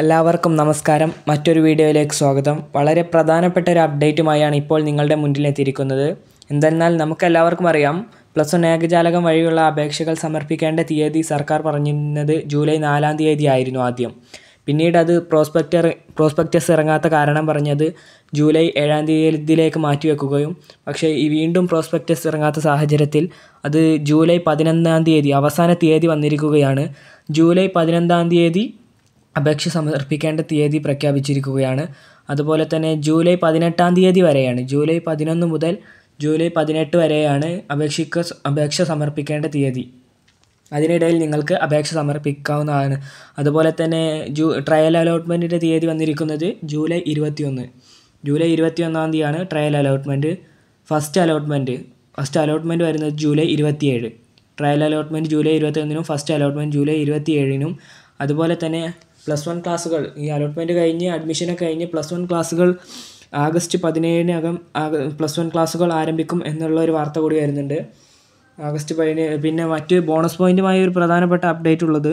എല്ലാവർക്കും നമസ്കാരം മറ്റൊരു വീഡിയോയിലേക്ക് സ്വാഗതം വളരെ പ്രധാനപ്പെട്ട ഒരു അപ്ഡേറ്റുമായാണ് ഇപ്പോൾ നിങ്ങളുടെ മുന്നിലെത്തിയിരിക്കുന്നത് എന്തെന്നാൽ നമുക്കെല്ലാവർക്കും അറിയാം പ്ലസ് വൺ ഏകജാലകം വഴിയുള്ള അപേക്ഷകൾ സമർപ്പിക്കേണ്ട തീയതി സർക്കാർ പറഞ്ഞിരുന്നത് ജൂലൈ നാലാം തീയതി ആയിരുന്നു ആദ്യം പിന്നീട് അത് പ്രോസ്പെക്റ്റർ പ്രോസ്പെക്റ്റസ് ഇറങ്ങാത്ത കാരണം പറഞ്ഞത് ജൂലൈ ഏഴാം തീയതിയിലേക്ക് മാറ്റിവെക്കുകയും പക്ഷേ ഈ വീണ്ടും പ്രോസ്പെക്റ്റസ് ഇറങ്ങാത്ത സാഹചര്യത്തിൽ അത് ജൂലൈ പതിനൊന്നാം തീയതി അവസാന തീയതി വന്നിരിക്കുകയാണ് ജൂലൈ പതിനൊന്നാം തീയതി അപേക്ഷ സമർപ്പിക്കേണ്ട തീയതി പ്രഖ്യാപിച്ചിരിക്കുകയാണ് അതുപോലെ തന്നെ ജൂലൈ പതിനെട്ടാം തീയതി വരെയാണ് ജൂലൈ പതിനൊന്ന് മുതൽ ജൂലൈ പതിനെട്ട് വരെയാണ് അപേക്ഷിക്ക അപേക്ഷ സമർപ്പിക്കേണ്ട തീയതി അതിനിടയിൽ നിങ്ങൾക്ക് അപേക്ഷ സമർപ്പിക്കാവുന്നതാണ് അതുപോലെ തന്നെ ജൂ ട്രയൽ അലോട്ട്മെൻറ്റിൻ്റെ തീയതി വന്നിരിക്കുന്നത് ജൂലൈ ഇരുപത്തിയൊന്ന് ജൂലൈ ഇരുപത്തിയൊന്നാം തീയതിയാണ് trial allotment first allotment first allotment വരുന്നത് ജൂലൈ ഇരുപത്തിയേഴ് ട്രയൽ അലോട്ട്മെൻറ്റ് ജൂലൈ ഇരുപത്തിയൊന്നിനും ഫസ്റ്റ് അലോട്ട്മെൻറ്റ് ജൂലൈ ഇരുപത്തിയേഴിനും അതുപോലെ തന്നെ പ്ലസ് വൺ ക്ലാസ്സുകൾ ഈ അലോട്ട്മെൻറ്റ് കഴിഞ്ഞ് അഡ്മിഷനൊക്കെ കഴിഞ്ഞ് പ്ലസ് വൺ ക്ലാസ്സുകൾ ആഗസ്റ്റ് പതിനേഴിനകം പ്ലസ് വൺ ക്ലാസ്സുകൾ ആരംഭിക്കും എന്നുള്ള ഒരു വാർത്ത കൂടി വരുന്നുണ്ട് ആഗസ്റ്റ് പതിനേഴ് പിന്നെ മറ്റ് ബോണസ് പോയിൻറ്റുമായി ഒരു പ്രധാനപ്പെട്ട അപ്ഡേറ്റ് ഉള്ളത്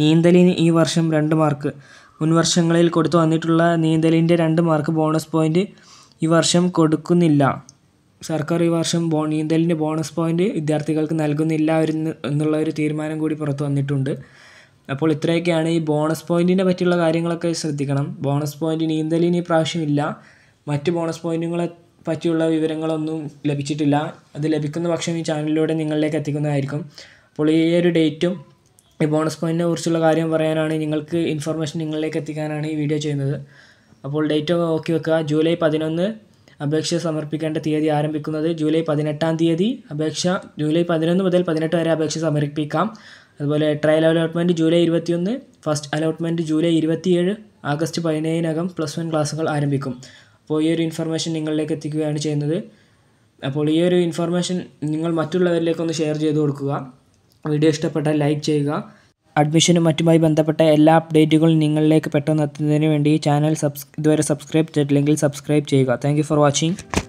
നീന്തലിന് ഈ വർഷം രണ്ട് മാർക്ക് മുൻ വർഷങ്ങളിൽ കൊടുത്തു വന്നിട്ടുള്ള നീന്തലിൻ്റെ രണ്ട് മാർക്ക് ബോണസ് പോയിൻ്റ് ഈ വർഷം കൊടുക്കുന്നില്ല സർക്കാർ ഈ വർഷം ബോ നീന്തലിൻ്റെ ബോണസ് പോയിൻ്റ് വിദ്യാർത്ഥികൾക്ക് നൽകുന്നില്ല എന്നുള്ള ഒരു തീരുമാനം കൂടി പുറത്തു വന്നിട്ടുണ്ട് അപ്പോൾ ഇത്രയൊക്കെയാണ് ഈ ബോണസ് പോയിൻറ്റിനെ പറ്റിയുള്ള കാര്യങ്ങളൊക്കെ ശ്രദ്ധിക്കണം ബോണസ് പോയിൻറ്റ് നീന്തലിന് ഈ പ്രാവശ്യമില്ല മറ്റ് ബോണസ് പോയിൻറ്റുകളെ പറ്റിയുള്ള വിവരങ്ങളൊന്നും ലഭിച്ചിട്ടില്ല അത് ലഭിക്കുന്ന പക്ഷം ഈ ചാനലിലൂടെ നിങ്ങളിലേക്ക് എത്തിക്കുന്നതായിരിക്കും അപ്പോൾ ഈ ഒരു ഡേറ്റും ഈ ബോണസ് പോയിൻറ്റിനെ കുറിച്ചുള്ള കാര്യം പറയാനാണ് നിങ്ങൾക്ക് ഇൻഫർമേഷൻ നിങ്ങളിലേക്ക് എത്തിക്കാനാണ് ഈ വീഡിയോ ചെയ്യുന്നത് അപ്പോൾ ഡേറ്റ് നോക്കി വെക്കുക ജൂലൈ പതിനൊന്ന് അപേക്ഷ സമർപ്പിക്കേണ്ട തീയതി ആരംഭിക്കുന്നത് ജൂലൈ പതിനെട്ടാം തീയതി അപേക്ഷ ജൂലൈ പതിനൊന്ന് മുതൽ പതിനെട്ട് വരെ അപേക്ഷ സമർപ്പിക്കാം അതുപോലെ ട്രയൽ അലോട്ട്മെൻറ്റ് ജൂലൈ ഇരുപത്തിയൊന്ന് ഫസ്റ്റ് അലോട്ട്മെൻറ്റ് ജൂലൈ ഇരുപത്തിയേഴ് ആഗസ്റ്റ് പതിനേഴിനകം പ്ലസ് വൺ ക്ലാസ്സുകൾ ആരംഭിക്കും അപ്പോൾ ഈ ഒരു ഇൻഫർമേഷൻ നിങ്ങളിലേക്ക് എത്തിക്കുകയാണ് ചെയ്യുന്നത് അപ്പോൾ ഈ ഒരു ഇൻഫർമേഷൻ നിങ്ങൾ മറ്റുള്ളവരിലേക്കൊന്ന് ഷെയർ ചെയ്ത് കൊടുക്കുക വീഡിയോ ഇഷ്ടപ്പെട്ടാൽ ലൈക്ക് ചെയ്യുക അഡ്മിഷനും മറ്റുമായി ബന്ധപ്പെട്ട എല്ലാ അപ്ഡേറ്റുകളും നിങ്ങളിലേക്ക് പെട്ടെന്ന് എത്തുന്നതിന് വേണ്ടി ചാനൽ സബ്സ് ഇതുവരെ സബ്സ്ക്രൈബ് ചെയ്തിട്ടില്ലെങ്കിൽ സബ്സ്ക്രൈബ് ചെയ്യുക താങ്ക് ഫോർ വാച്ചിങ്